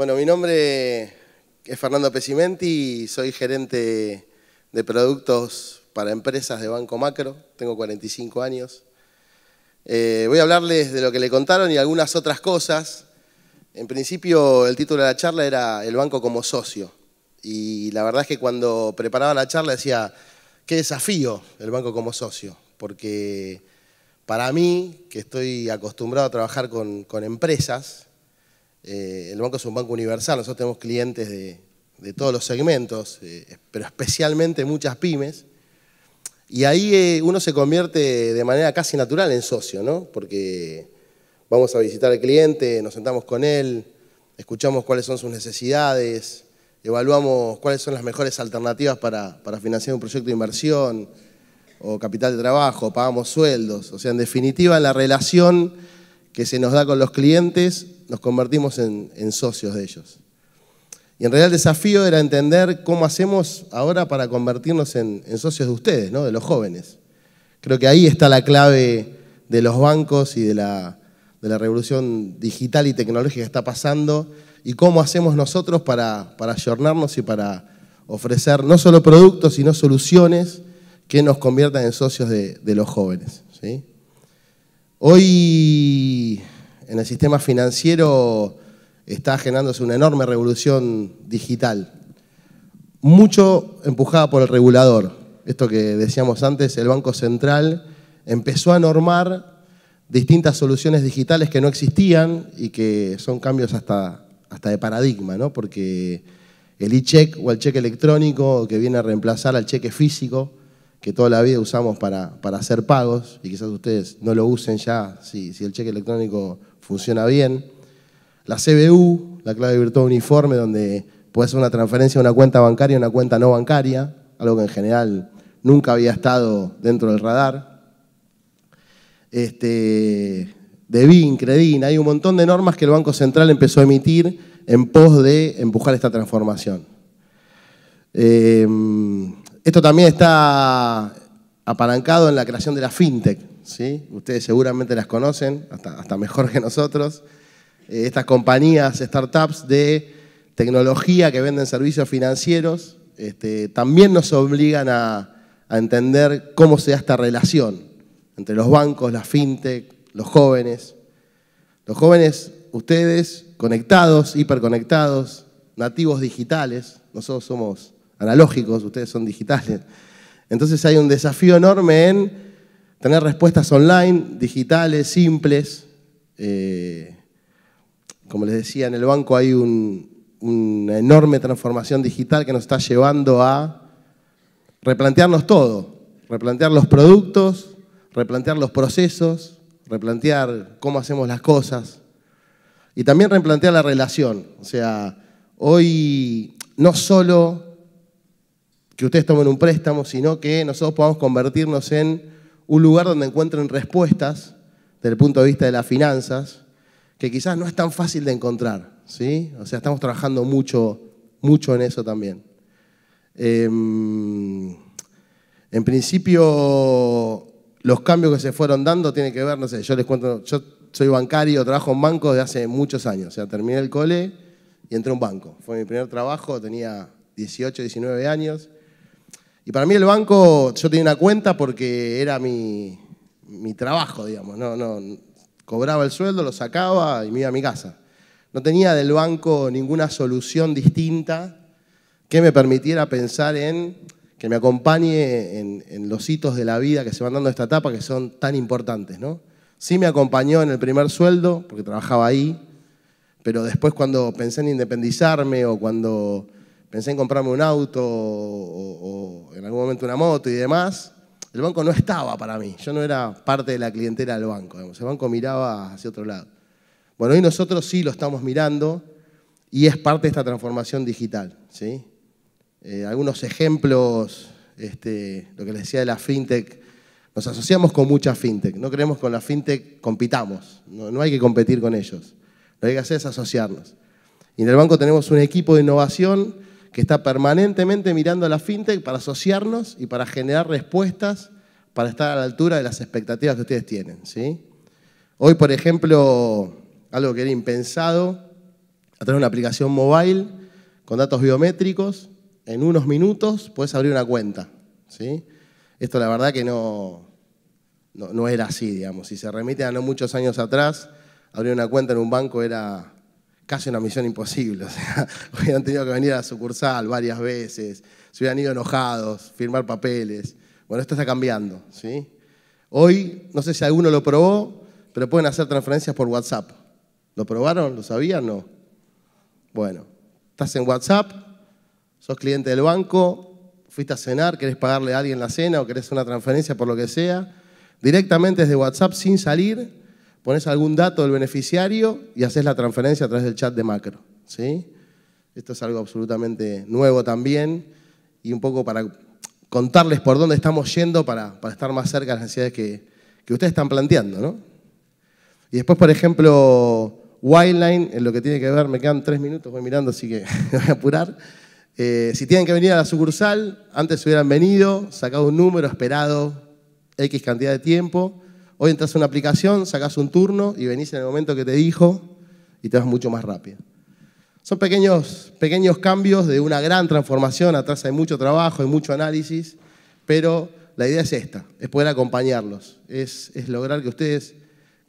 Bueno, mi nombre es Fernando Pesimenti y soy gerente de productos para empresas de Banco Macro. Tengo 45 años. Eh, voy a hablarles de lo que le contaron y algunas otras cosas. En principio, el título de la charla era El banco como socio. Y la verdad es que cuando preparaba la charla decía, qué desafío el banco como socio. Porque para mí, que estoy acostumbrado a trabajar con empresas, eh, el banco es un banco universal, nosotros tenemos clientes de, todos los segmentos, eh, pero especialmente muchas pymes. Y ahí eh, uno se convierte de manera casi natural en socio, ¿no? Porque vamos a visitar al cliente, nos sentamos con él, escuchamos cuáles son sus necesidades, evaluamos cuáles son las mejores alternativas para, para financiar un proyecto de inversión o capital de trabajo, pagamos sueldos. O sea, en definitiva, la relación que se nos da con los clientes, nos convertimos en, socios de ellos. Y en realidad el desafío era entender cómo hacemos ahora para convertirnos en, socios de ustedes, de los jóvenes. Creo que ahí está la clave de los bancos y de la, revolución digital y tecnológica que está pasando y cómo hacemos nosotros para, ayornarnos y para ofrecer no solo productos, sino soluciones que nos conviertan en socios de, de los jóvenes. ¿sí? Hoy en el sistema financiero está generándose una enorme revolución digital, mucho empujada por el regulador. Esto que decíamos antes, el Banco Central empezó a normar distintas soluciones digitales que no existían y que son cambios hasta, hasta de paradigma, ¿no? porque el e-check o el cheque electrónico que viene a reemplazar al cheque físico, que toda la vida usamos para, para hacer pagos, y quizás ustedes no lo usen ya si, si el cheque electrónico funciona bien. La CBU, la clave virtual uniforme, donde puede hacer una transferencia de una cuenta bancaria a una cuenta no bancaria, algo que en general nunca había estado dentro del radar. Este, bin Credin, hay un montón de normas que el Banco Central empezó a emitir en pos de empujar esta transformación. Eh, esto también está apalancado en la creación de la fintech. ¿sí? Ustedes seguramente las conocen, hasta, hasta mejor que nosotros. Eh, estas compañías, startups de tecnología que venden servicios financieros, este, también nos obligan a, a entender cómo se da esta relación entre los bancos, la fintech, los jóvenes. Los jóvenes, ustedes, conectados, hiperconectados, nativos digitales, nosotros somos analógicos, ustedes son digitales. Entonces hay un desafío enorme en tener respuestas online, digitales, simples. Eh, como les decía, en el banco hay una enorme transformación digital que nos está llevando a replantearnos todo, replantear los productos, replantear los procesos, replantear cómo hacemos las cosas y también replantear la relación. O sea, hoy no solo que ustedes tomen un préstamo, sino que nosotros podamos convertirnos en un lugar donde encuentren respuestas desde el punto de vista de las finanzas, que quizás no es tan fácil de encontrar, ¿sí? O sea, estamos trabajando mucho, mucho en eso también. Em, en principio, los cambios que se fueron dando tienen que ver, no sé, yo les cuento, yo soy bancario, trabajo en banco desde hace muchos años, o sea, terminé el cole y entré a un banco. Fue mi primer trabajo, tenía 18, 19 años. Y para mí el banco, yo tenía una cuenta porque era mi, mi trabajo, digamos. No, no, cobraba el sueldo, lo sacaba y me iba a mi casa. No tenía del banco ninguna solución distinta que me permitiera pensar en que me acompañe en, los hitos de la vida que se van dando esta etapa que son tan importantes, ¿no? Sí me acompañó en el primer sueldo, porque trabajaba ahí, pero después cuando pensé en independizarme o cuando pensé en comprarme un auto o, en algún momento una moto y demás, el banco no estaba para mí. Yo no era parte de la clientela del banco. El banco miraba hacia otro lado. Bueno, hoy nosotros sí lo estamos mirando y es parte de esta transformación digital. ¿sí? Eh, algunos ejemplos, este, lo que les decía de la fintech, nos asociamos con mucha fintech. No creemos con la fintech compitamos. No, no hay que competir con ellos. Lo que hay que hacer es asociarnos. Y en el banco tenemos un equipo de innovación que está permanentemente mirando a la fintech para asociarnos y para generar respuestas para estar a la altura de las expectativas que ustedes tienen. ¿sí? Hoy, por ejemplo, algo que era impensado, a través de una aplicación mobile con datos biométricos, en unos minutos puedes abrir una cuenta. ¿sí? Esto la verdad que no, no, no, era así, digamos. Si se remite a no muchos años atrás, abrir una cuenta en un banco era casi una misión imposible. O sea, hubieran tenido que venir a la sucursal varias veces, se hubieran ido enojados, firmar papeles. Bueno, esto está cambiando, ¿sí? Hoy, no sé si alguno lo probó, pero pueden hacer transferencias por WhatsApp. ¿Lo probaron? ¿Lo sabían? No. Bueno, estás en WhatsApp, sos cliente del banco, fuiste a cenar, querés pagarle a alguien la cena o querés una transferencia por lo que sea, directamente desde WhatsApp sin salir, pones algún dato del beneficiario y haces la transferencia a través del chat de macro. ¿sí? Esto es algo absolutamente nuevo también y un poco para contarles por dónde estamos yendo para, estar más cerca de las necesidades que, ustedes están planteando. Y después, por ejemplo, Wildline, en lo que tiene que ver, me quedan tres minutos, voy mirando, así que voy a apurar. Eh, si tienen que venir a la sucursal, antes hubieran venido, sacado un número, esperado X cantidad de tiempo Hoy entras a una aplicación, sacas un turno y venís en el momento que te dijo y te vas mucho más rápido. Son pequeños, pequeños cambios de una gran transformación, atrás hay mucho trabajo, hay mucho análisis, pero la idea es esta, es poder acompañarlos, es, lograr que ustedes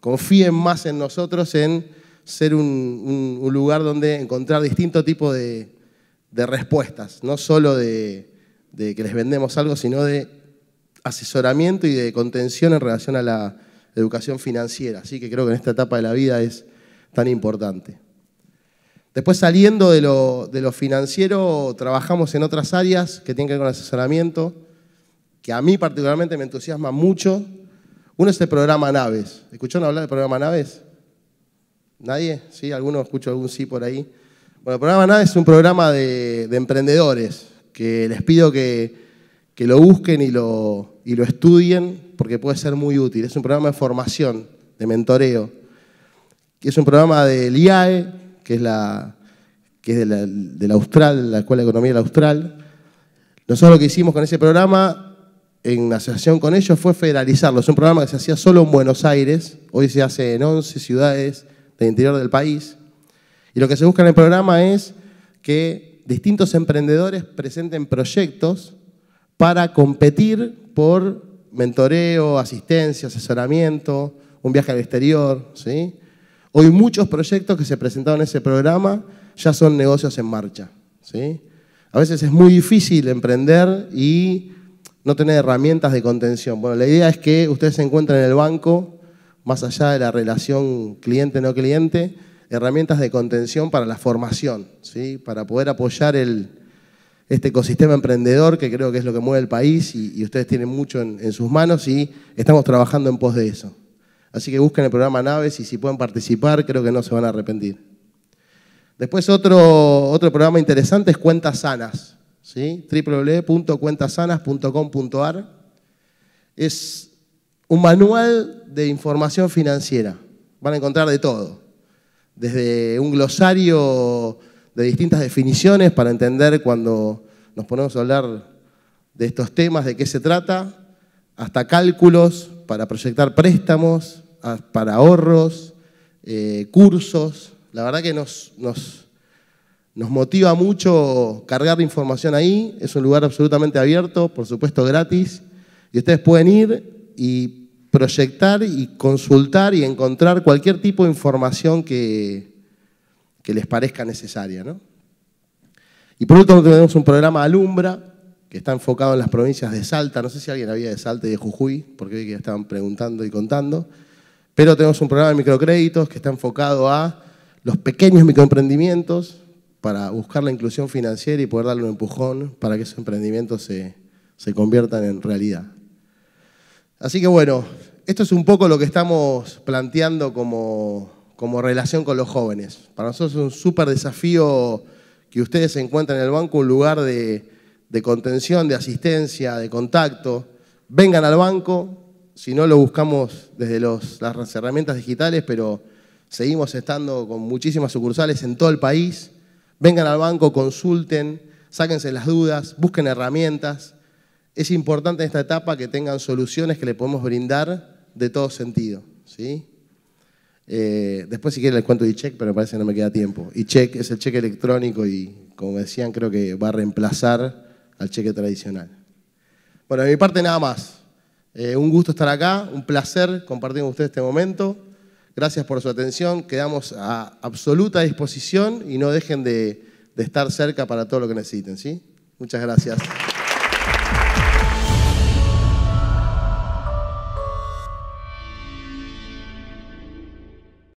confíen más en nosotros, en ser un, lugar donde encontrar distinto tipo de, respuestas, no solo de que les vendemos algo, sino de asesoramiento y de contención en relación a la educación financiera, así que creo que en esta etapa de la vida es tan importante. Después saliendo de lo, financiero, trabajamos en otras áreas que tienen que ver con asesoramiento, que a mí particularmente me entusiasma mucho. Uno es el programa Naves. ¿Escucharon hablar del programa Naves? ¿Nadie? ¿Sí? ¿Alguno? Escucho algún sí por ahí. Bueno, el programa Naves es un programa de emprendedores que les pido que, que lo busquen y lo, lo estudien porque puede ser muy útil. Es un programa de formación, de mentoreo. Es un programa del IAE, que es, la, que es de, la, de la Austral, la Escuela de Economía de la Austral. Nosotros lo que hicimos con ese programa, en asociación con ellos, fue federalizarlo. Es un programa que se hacía solo en Buenos Aires, hoy se hace en 11 ciudades del interior del país. Y lo que se busca en el programa es que distintos emprendedores presenten proyectos para competir por mentoreo, asistencia, asesoramiento, un viaje al exterior. ¿sí? Hoy muchos proyectos que se presentaron en ese programa ya son negocios en marcha. ¿sí? A veces es muy difícil emprender y no tener herramientas de contención. Bueno, la idea es que ustedes se encuentren en el banco, más allá de la relación cliente-no cliente, herramientas de contención para la formación, ¿sí? para poder apoyar el, este ecosistema emprendedor que creo que es lo que mueve el país y, ustedes tienen mucho en, sus manos y estamos trabajando en pos de eso. Así que busquen el programa Naves y si pueden participar creo que no se van a arrepentir. Después otro, otro programa interesante es Cuentas Sanas, ¿sí? www.cuentasanas.com.ar Es un manual de información financiera. Van a encontrar de todo, desde un glosario de distintas definiciones para entender cuando nos ponemos a hablar de estos temas, de qué se trata, hasta cálculos para proyectar préstamos, para ahorros, eh, cursos. La verdad que nos, nos, nos motiva mucho cargar información ahí. Es un lugar absolutamente abierto, por supuesto gratis. Y ustedes pueden ir y proyectar y consultar y encontrar cualquier tipo de información que, que les parezca necesaria. ¿no? Y por último tenemos un programa Alumbra, que está enfocado en las provincias de Salta. No sé si alguien había de Salta y de Jujuy, porque vi que estaban preguntando y contando. Pero tenemos un programa de microcréditos que está enfocado a los pequeños microemprendimientos para buscar la inclusión financiera y poder darle un empujón para que esos emprendimientos se, se conviertan en realidad. Así que bueno, esto es un poco lo que estamos planteando como, como relación con los jóvenes. Para nosotros es un súper desafío que ustedes encuentren en el banco un lugar de, contención, de asistencia, de contacto. Vengan al banco, si no lo buscamos desde las herramientas digitales, pero seguimos estando con muchísimas sucursales en todo el país. Vengan al banco, consulten, sáquense las dudas, busquen herramientas. Es importante en esta etapa que tengan soluciones que le podemos brindar de todo sentido. ¿sí? Eh, después si quieren les cuento de check pero me parece que no me queda tiempo. Y check es el cheque electrónico y, como decían, creo que va a reemplazar al cheque tradicional. Bueno, de mi parte nada más. Eh, un gusto estar acá, un placer compartir con ustedes este momento. Gracias por su atención, quedamos a absoluta disposición y no dejen de, de estar cerca para todo lo que necesiten, ¿sí? Muchas gracias.